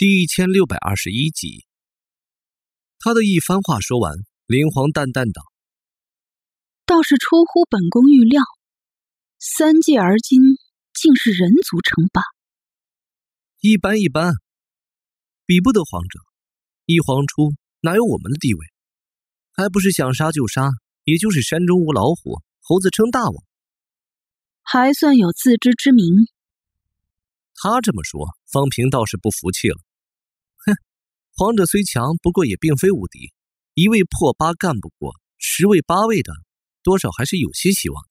第一千六百二十一集，他的一番话说完，灵皇淡淡道：“倒是出乎本宫预料，三界而今竟是人族称霸。”“一般一般，比不得皇者，一皇出哪有我们的地位？还不是想杀就杀？也就是山中无老虎，猴子称大王。”“还算有自知之明。”他这么说，方平倒是不服气了。皇者虽强，不过也并非无敌。一位破八干不过，十位八位的，多少还是有些希望。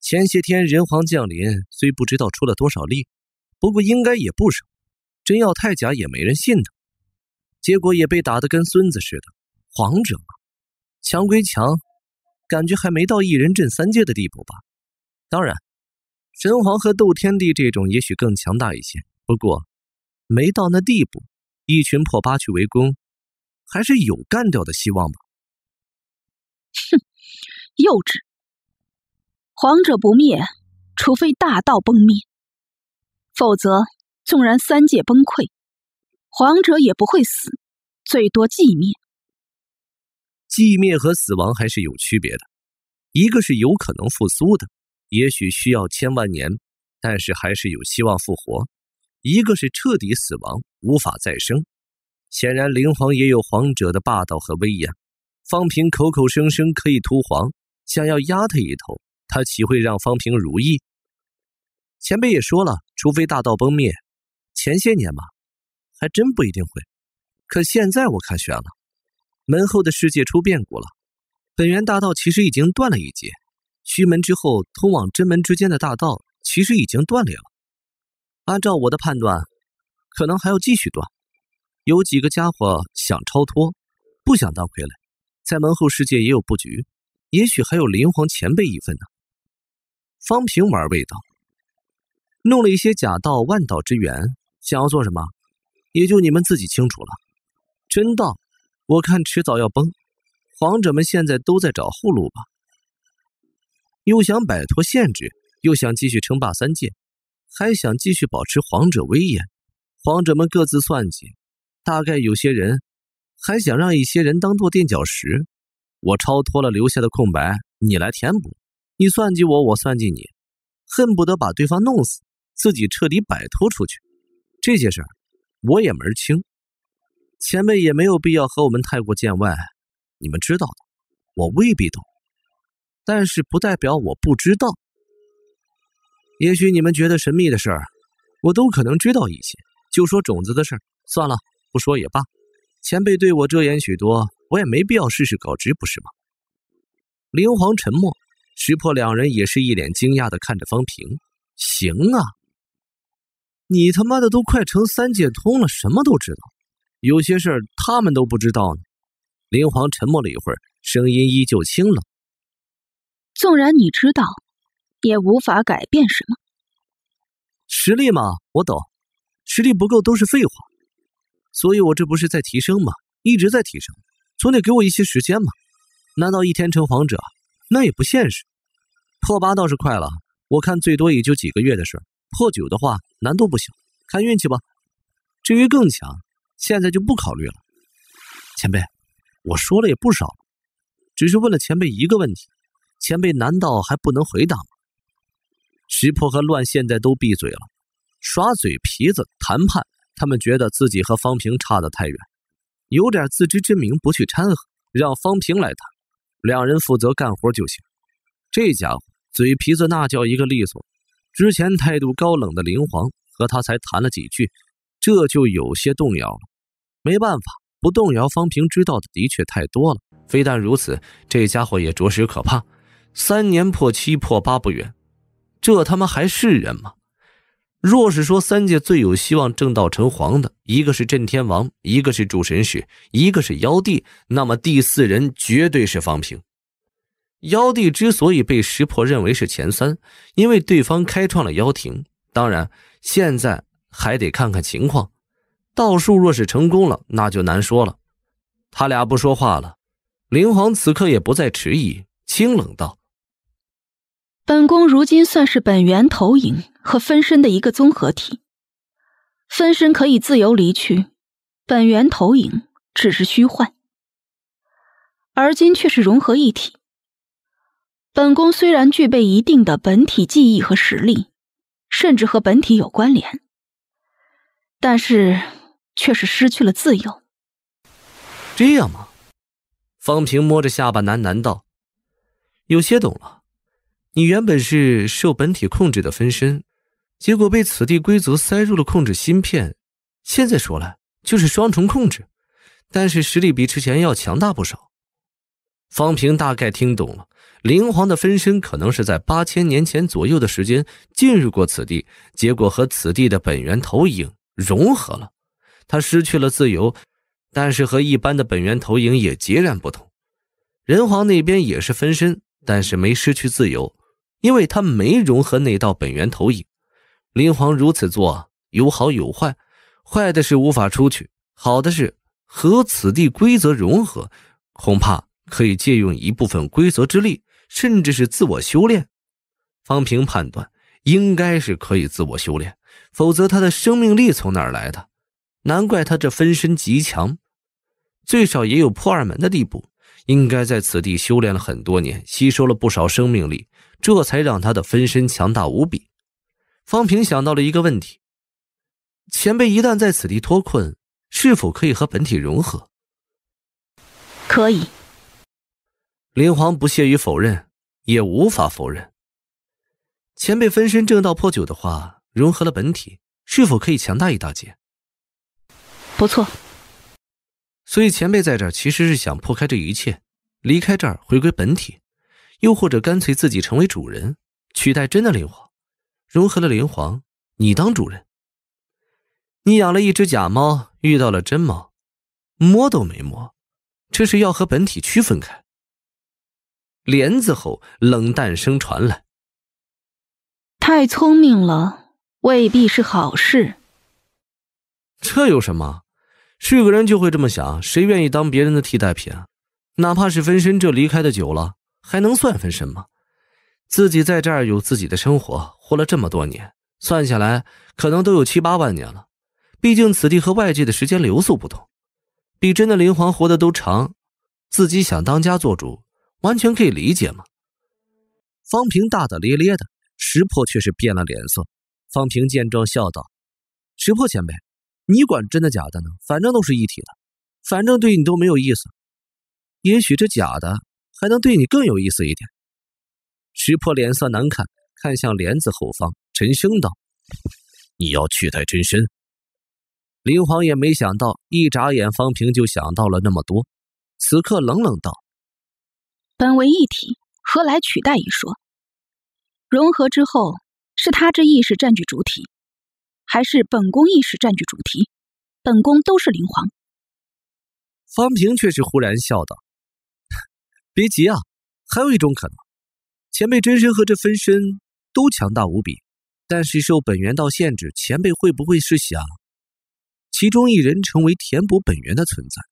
前些天人皇降临，虽不知道出了多少力，不过应该也不少。真要太假也没人信的，结果也被打得跟孙子似的。皇者嘛，强归强，感觉还没到一人镇三界的地步吧。当然，神皇和斗天帝这种也许更强大一些，不过没到那地步。一群破八去围攻，还是有干掉的希望吧。哼，幼稚。皇者不灭，除非大道崩灭，否则纵然三界崩溃，皇者也不会死，最多寂灭。寂灭和死亡还是有区别的，一个是有可能复苏的，也许需要千万年，但是还是有希望复活。一个是彻底死亡，无法再生。显然，灵皇也有皇者的霸道和威严。方平口口声声可以屠皇，想要压他一头，他岂会让方平如意？前辈也说了，除非大道崩灭。前些年嘛，还真不一定会。可现在我看悬了，门后的世界出变故了，本源大道其实已经断了一截，虚门之后通往真门之间的大道其实已经断裂了。按照我的判断，可能还要继续断。有几个家伙想超脱，不想当傀儡，在门后世界也有布局，也许还有灵皇前辈一份呢。方平玩味道，弄了一些假道万道之源，想要做什么，也就你们自己清楚了。真道，我看迟早要崩。皇者们现在都在找后路吧，又想摆脱限制，又想继续称霸三界。还想继续保持皇者威严，皇者们各自算计，大概有些人还想让一些人当做垫脚石。我超脱了，留下的空白你来填补。你算计我，我算计你，恨不得把对方弄死，自己彻底摆脱出去。这些事儿我也门清，前辈也没有必要和我们太过见外。你们知道的，我未必懂，但是不代表我不知道。也许你们觉得神秘的事儿，我都可能知道一些。就说种子的事儿，算了，不说也罢。前辈对我遮掩许多，我也没必要试试搞知，不是吗？灵皇沉默，石破两人也是一脸惊讶的看着方平。行啊，你他妈的都快成三界通了，什么都知道，有些事儿他们都不知道呢。灵皇沉默了一会儿，声音依旧清冷。纵然你知道。也无法改变什么。实力嘛，我懂，实力不够都是废话。所以我这不是在提升吗？一直在提升，总得给我一些时间嘛。难道一天成皇者，那也不现实。破八倒是快了，我看最多也就几个月的事。破九的话，难度不小，看运气吧。至于更强，现在就不考虑了。前辈，我说了也不少，只是问了前辈一个问题，前辈难道还不能回答吗？识破和乱现在都闭嘴了，耍嘴皮子谈判，他们觉得自己和方平差得太远，有点自知之明，不去掺和，让方平来谈，两人负责干活就行。这家伙嘴皮子那叫一个利索，之前态度高冷的林皇和他才谈了几句，这就有些动摇了。没办法，不动摇方平知道的的确太多了。非但如此，这家伙也着实可怕，三年破七破八不远。这他妈还是人吗？若是说三界最有希望正道成皇的，一个是震天王，一个是主神使，一个是妖帝，那么第四人绝对是方平。妖帝之所以被识破认为是前三，因为对方开创了妖庭。当然，现在还得看看情况。道术若是成功了，那就难说了。他俩不说话了。灵皇此刻也不再迟疑，清冷道。本宫如今算是本源投影和分身的一个综合体，分身可以自由离去，本源投影只是虚幻，而今却是融合一体。本宫虽然具备一定的本体记忆和实力，甚至和本体有关联，但是却是失去了自由。这样吗？方平摸着下巴喃喃道：“有些懂了。”你原本是受本体控制的分身，结果被此地龟族塞入了控制芯片，现在说来就是双重控制，但是实力比之前要强大不少。方平大概听懂了，灵皇的分身可能是在八千年前左右的时间进入过此地，结果和此地的本源投影融合了，他失去了自由，但是和一般的本源投影也截然不同。仁皇那边也是分身，但是没失去自由。因为他没融合那道本源投影，林皇如此做有好有坏，坏的是无法出去，好的是和此地规则融合，恐怕可以借用一部分规则之力，甚至是自我修炼。方平判断应该是可以自我修炼，否则他的生命力从哪儿来的？难怪他这分身极强，最少也有破二门的地步，应该在此地修炼了很多年，吸收了不少生命力。这才让他的分身强大无比。方平想到了一个问题：前辈一旦在此地脱困，是否可以和本体融合？可以。林皇不屑于否认，也无法否认。前辈分身正道破九的话，融合了本体，是否可以强大一大截？不错。所以前辈在这儿其实是想破开这一切，离开这儿，回归本体。又或者干脆自己成为主人，取代真的灵皇，融合了灵皇，你当主人。你养了一只假猫，遇到了真猫，摸都没摸，这是要和本体区分开。帘子后冷淡声传来：“太聪明了，未必是好事。”这有什么？是个人就会这么想。谁愿意当别人的替代品？啊？哪怕是分身，这离开的久了。还能算分身吗？自己在这儿有自己的生活，活了这么多年，算下来可能都有七八万年了。毕竟此地和外界的时间流速不同，比真的灵皇活得都长。自己想当家做主，完全可以理解嘛。方平大大咧咧的，石破却是变了脸色。方平见状笑道：“石破前辈，你管真的假的呢？反正都是一体的，反正对你都没有意思。也许这假的。”还能对你更有意思一点。石婆脸色难看，看向帘子后方，沉声道：“你要取代真身？”灵皇也没想到，一眨眼方平就想到了那么多。此刻冷冷道：“本为一体，何来取代一说？融合之后，是他之意识占据主体，还是本宫意识占据主体？本宫都是灵皇。”方平却是忽然笑道。别急啊，还有一种可能，前辈真身和这分身都强大无比，但是受本源道限制，前辈会不会是想其中一人成为填补本源的存在，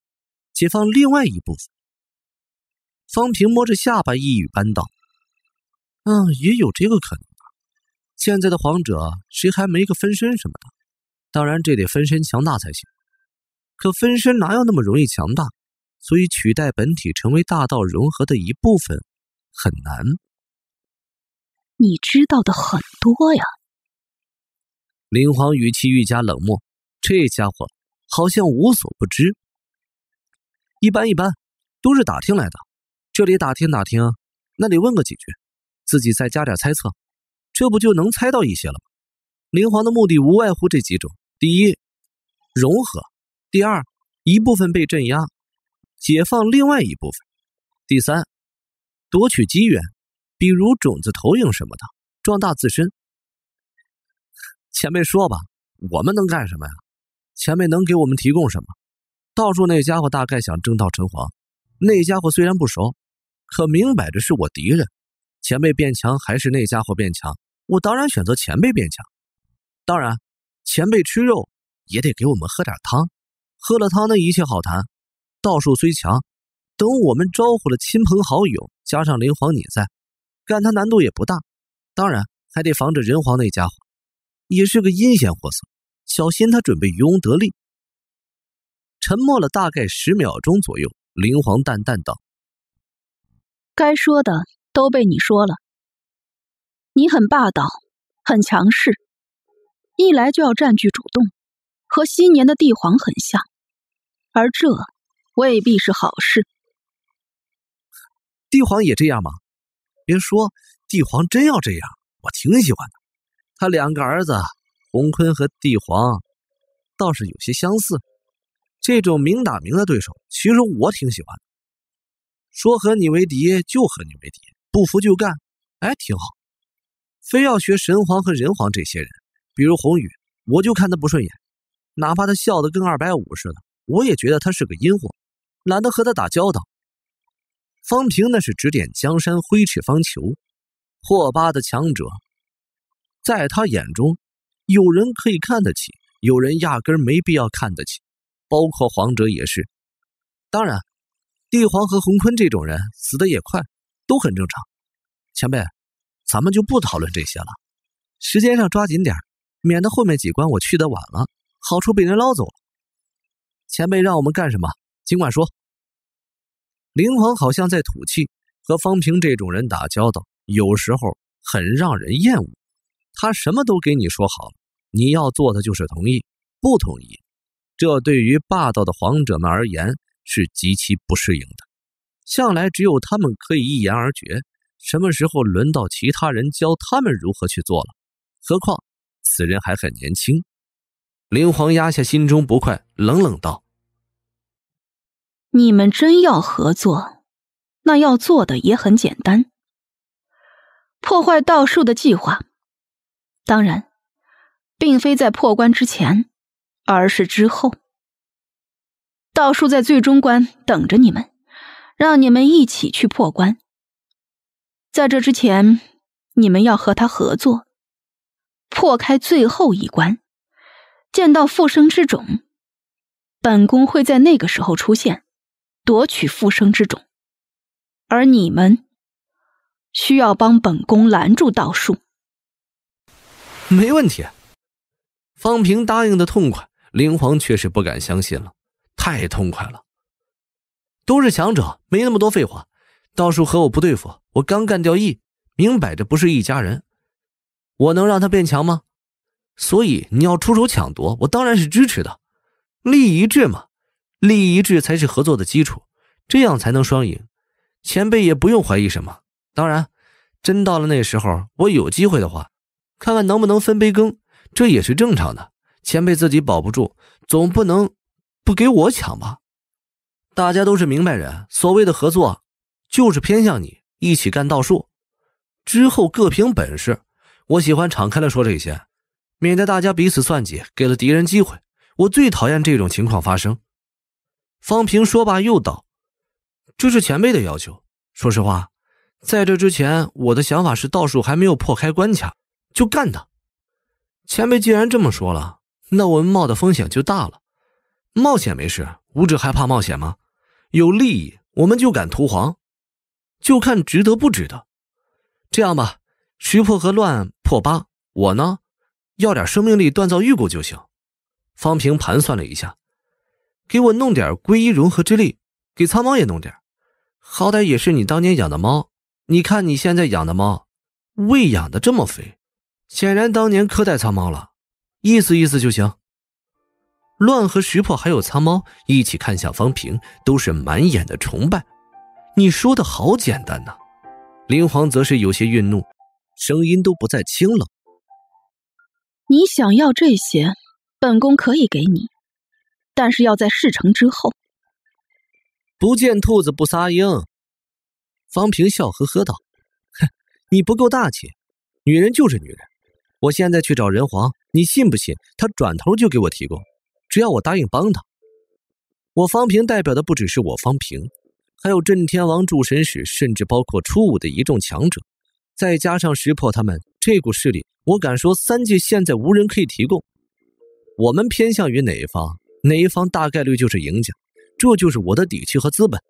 解放另外一部分？方平摸着下巴，一语般道：“嗯，也有这个可能现在的皇者，谁还没个分身什么的？当然，这得分身强大才行。可分身哪有那么容易强大？”所以，取代本体成为大道融合的一部分很难。你知道的很多呀。灵皇语气愈加冷漠，这家伙好像无所不知。一般一般，都是打听来的，这里打听打听，那里问个几句，自己再加点猜测，这不就能猜到一些了吗？灵皇的目的无外乎这几种：第一，融合；第二，一部分被镇压。解放另外一部分，第三，夺取机缘，比如种子投影什么的，壮大自身。前辈说吧，我们能干什么呀？前辈能给我们提供什么？道术那家伙大概想争到城隍，那家伙虽然不熟，可明摆着是我敌人。前辈变强还是那家伙变强？我当然选择前辈变强。当然，前辈吃肉也得给我们喝点汤，喝了汤那一切好谈。道术虽强，等我们招呼了亲朋好友，加上灵皇你在，干他难度也不大。当然还得防着人皇那家伙，也是个阴险货色，小心他准备渔翁得利。沉默了大概十秒钟左右，灵皇淡淡道：“该说的都被你说了，你很霸道，很强势，一来就要占据主动，和昔年的帝皇很像，而这……”未必是好事。帝皇也这样吗？别说，帝皇真要这样，我挺喜欢的。他两个儿子，洪坤和帝皇，倒是有些相似。这种明打明的对手，其实我挺喜欢。说和你为敌，就和你为敌，不服就干。哎，挺好。非要学神皇和人皇这些人，比如洪宇，我就看他不顺眼。哪怕他笑得跟二百五似的，我也觉得他是个阴货。懒得和他打交道。方平那是指点江山，挥斥方遒。霍巴的强者，在他眼中，有人可以看得起，有人压根没必要看得起，包括皇者也是。当然，帝皇和洪坤这种人死的也快，都很正常。前辈，咱们就不讨论这些了。时间上抓紧点免得后面几关我去的晚了，好处被人捞走了。前辈让我们干什么？尽管说，灵皇好像在吐气。和方平这种人打交道，有时候很让人厌恶。他什么都给你说好了，你要做的就是同意，不同意。这对于霸道的皇者们而言是极其不适应的。向来只有他们可以一言而决，什么时候轮到其他人教他们如何去做了？何况此人还很年轻。灵皇压下心中不快，冷冷道。你们真要合作，那要做的也很简单。破坏道术的计划，当然，并非在破关之前，而是之后。道术在最终关等着你们，让你们一起去破关。在这之前，你们要和他合作，破开最后一关，见到复生之种，本宫会在那个时候出现。夺取复生之种，而你们需要帮本宫拦住道术。没问题，方平答应的痛快，灵皇却是不敢相信了。太痛快了，都是强者，没那么多废话。道术和我不对付，我刚干掉易，明摆着不是一家人，我能让他变强吗？所以你要出手抢夺，我当然是支持的，利益一致嘛。利益一致才是合作的基础，这样才能双赢。前辈也不用怀疑什么。当然，真到了那时候，我有机会的话，看看能不能分杯羹，这也是正常的。前辈自己保不住，总不能不给我抢吧？大家都是明白人，所谓的合作，就是偏向你一起干道术，之后各凭本事。我喜欢敞开了说这些，免得大家彼此算计，给了敌人机会。我最讨厌这种情况发生。方平说罢，又道：“这是前辈的要求。说实话，在这之前，我的想法是道术还没有破开关卡，就干他。前辈既然这么说了，那我们冒的风险就大了。冒险没事，武者害怕冒险吗？有利益，我们就敢图黄，就看值得不值得。这样吧，石破和乱破八，我呢，要点生命力锻造玉骨就行。”方平盘算了一下。给我弄点归一融合之力，给苍猫也弄点，好歹也是你当年养的猫。你看你现在养的猫，喂养的这么肥，显然当年苛待苍猫了。意思意思就行。乱和徐破还有苍猫一起看向方平，都是满眼的崇拜。你说的好简单呐！林皇则是有些愠怒，声音都不再清冷。你想要这些，本宫可以给你。但是要在事成之后，不见兔子不撒鹰。方平笑呵呵道：“哼，你不够大气。女人就是女人。我现在去找人皇，你信不信？他转头就给我提供，只要我答应帮他。我方平代表的不只是我方平，还有震天王、助神使，甚至包括初五的一众强者，再加上识破他们这股势力，我敢说，三界现在无人可以提供。我们偏向于哪一方？”哪一方大概率就是赢家，这就是我的底气和资本。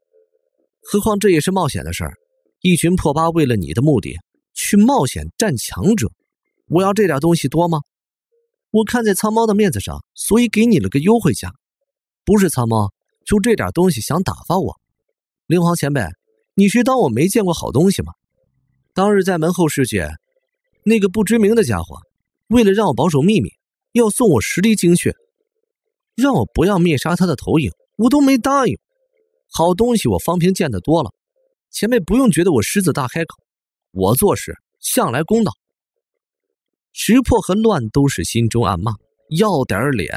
何况这也是冒险的事儿，一群破八为了你的目的去冒险战强者，我要这点东西多吗？我看在苍猫的面子上，所以给你了个优惠价。不是苍猫，就这点东西想打发我？灵皇前辈，你是当我没见过好东西吗？当日在门后世界，那个不知名的家伙，为了让我保守秘密，要送我十滴精血。让我不要灭杀他的投影，我都没答应。好东西我方平见得多了，前辈不用觉得我狮子大开口。我做事向来公道。石破和乱都是心中暗骂：要点脸。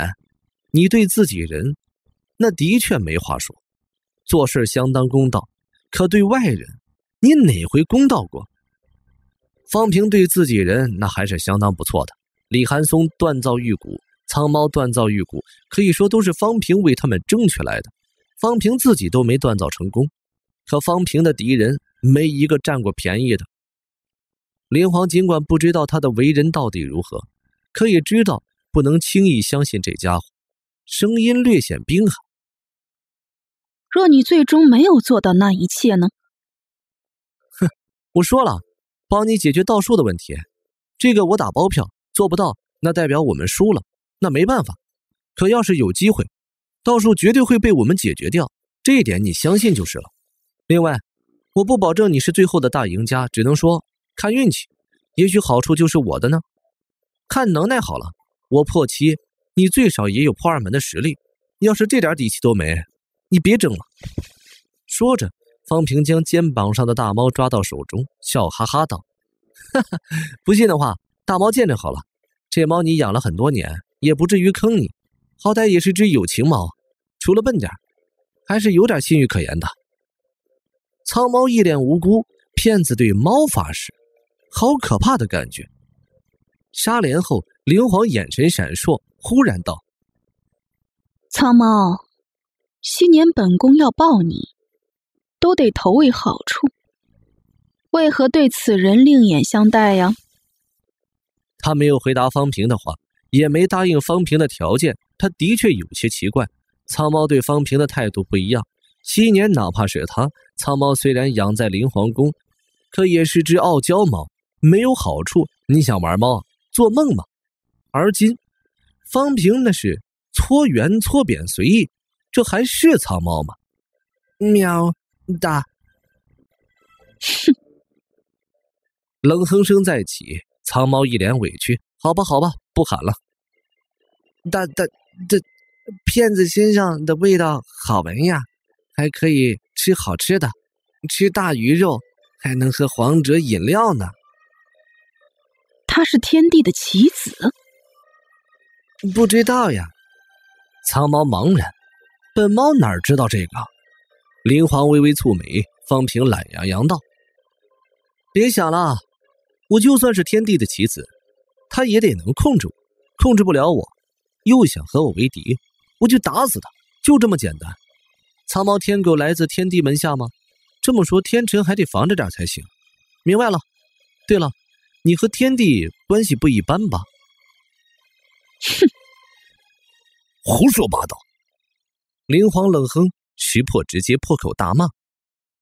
你对自己人，那的确没话说，做事相当公道。可对外人，你哪回公道过？方平对自己人那还是相当不错的。李寒松锻造玉骨。苍猫锻造玉骨，可以说都是方平为他们争取来的。方平自己都没锻造成功，可方平的敌人没一个占过便宜的。林皇尽管不知道他的为人到底如何，可也知道不能轻易相信这家伙。声音略显冰寒：“若你最终没有做到那一切呢？”“哼，我说了，帮你解决道术的问题，这个我打包票，做不到那代表我们输了。”那没办法，可要是有机会，到时候绝对会被我们解决掉。这一点你相信就是了。另外，我不保证你是最后的大赢家，只能说看运气。也许好处就是我的呢，看能耐好了。我破七，你最少也有破二门的实力。要是这点底气都没，你别争了。说着，方平将肩膀上的大猫抓到手中，笑哈哈道：“ 哈哈，不信的话，大猫见着好了。这猫你养了很多年。”也不至于坑你，好歹也是只友情猫，除了笨点还是有点信誉可言的。苍猫一脸无辜，骗子对猫发誓，好可怕的感觉。杀莲后，灵皇眼神闪烁，忽然道：“苍猫，昔年本宫要抱你，都得投喂好处，为何对此人另眼相待呀？”他没有回答方平的话。也没答应方平的条件，他的确有些奇怪。苍猫对方平的态度不一样。昔年，哪怕是他，苍猫虽然养在灵皇宫，可也是只傲娇猫，没有好处，你想玩猫？做梦吗？而今，方平那是搓圆搓扁随意，这还是苍猫吗？喵哒！哼，冷哼声再起，苍猫一脸委屈。好吧，好吧。不喊了！大大这骗子身上的味道好闻呀，还可以吃好吃的，吃大鱼肉，还能喝皇者饮料呢。他是天帝的棋子？不知道呀。苍猫茫然，本猫哪知道这个？林皇微微蹙眉，方平懒洋洋道：“别想了，我就算是天帝的棋子。”他也得能控制我，控制不了我，又想和我为敌，我就打死他，就这么简单。苍毛天狗来自天帝门下吗？这么说，天辰还得防着点才行。明白了。对了，你和天帝关系不一般吧？哼，胡说八道！灵皇冷哼，徐破直接破口大骂。